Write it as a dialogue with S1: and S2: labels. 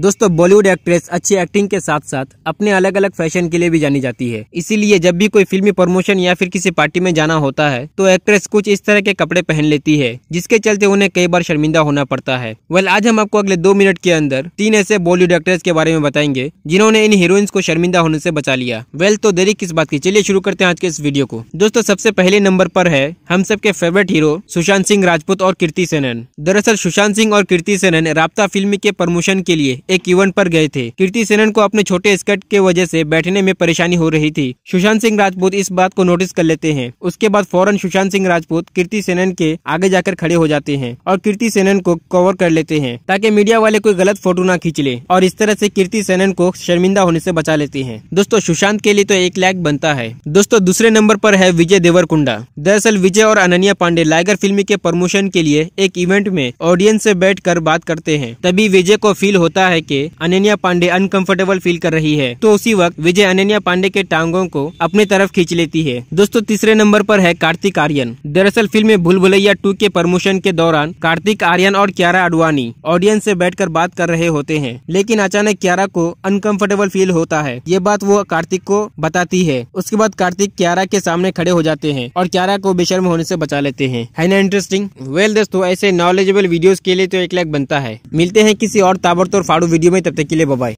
S1: दोस्तों बॉलीवुड एक्ट्रेस अच्छी एक्टिंग के साथ साथ अपने अलग अलग फैशन के लिए भी जानी जाती है इसीलिए जब भी कोई फिल्मी प्रमोशन या फिर किसी पार्टी में जाना होता है तो एक्ट्रेस कुछ इस तरह के कपड़े पहन लेती है जिसके चलते उन्हें कई बार शर्मिंदा होना पड़ता है वेल आज हम आपको अगले दो मिनट के अंदर तीन ऐसे बॉलीवुड एक्ट्रेस के बारे में बताएंगे जिन्होंने इन हीरोइंस को शर्मिंदा होने से बचा लिया वेल तो देरी किस बात की चलिए शुरू करते हैं आज के इस वीडियो को दोस्तों सबसे पहले नंबर पर है हम सबके फेवरेट हीरो सुशांत सिंह राजपूत और कीर्ति सेनन दरअसल सुशांत सिंह और कीर्ति सेनन राबता फिल्म के प्रमोशन के लिए एक इवेंट पर गए थे कीर्ति सेनन को अपने छोटे स्कर्ट के वजह से बैठने में परेशानी हो रही थी सुशांत सिंह राजपूत इस बात को नोटिस कर लेते हैं उसके बाद फौरन सुशांत सिंह राजपूत कीर्ति सेनन के आगे जाकर खड़े हो जाते हैं और कीर्ति सेनन को कवर कर लेते हैं ताकि मीडिया वाले कोई गलत फोटो न खींच ले और इस तरह से कीर्ति सेनन को शर्मिंदा होने से बचा लेते हैं दोस्तों सुशांत के लिए तो एक लैग बनता है दोस्तों दूसरे नंबर पर है विजय देवरकुंडा दरअसल विजय और अनन्या पांडे लाइगर फिल्म के प्रमोशन के लिए एक इवेंट में ऑडियंस से बैठकर बात करते हैं तभी विजय को फील होता लगता है कि अनन्या पांडे अनकंफर्टेबल फील कर रही है तो उसी वक्त विजय अनन्या पांडे के टांगों को अपनी तरफ खींच लेती है दोस्तों तीसरे नंबर पर है कार्तिक आर्यन दरअसल फिल्म भूल भुलैया टू के प्रमोशन के दौरान कार्तिक आर्यन और क्यारा अडवाणी ऑडियंस से बैठकर बात कर रहे होते हैं लेकिन अचानक क्यारा को अनकंफर्टेबल फील होता है ये बात वो कार्तिक को बताती है उसके बाद कार्तिक क्यारा के सामने खड़े हो जाते हैं और क्यारा को बेशर्म होने ऐसी बचा लेते हैं है ना इंटरेस्टिंग वेल दोस्तों ऐसे नॉलेजेबल वीडियोस के लिए तो एक लाइक बनता है मिलते हैं किसी और ताबड़तोड़ आड़ू वीडियो में तब तक के लिए बाय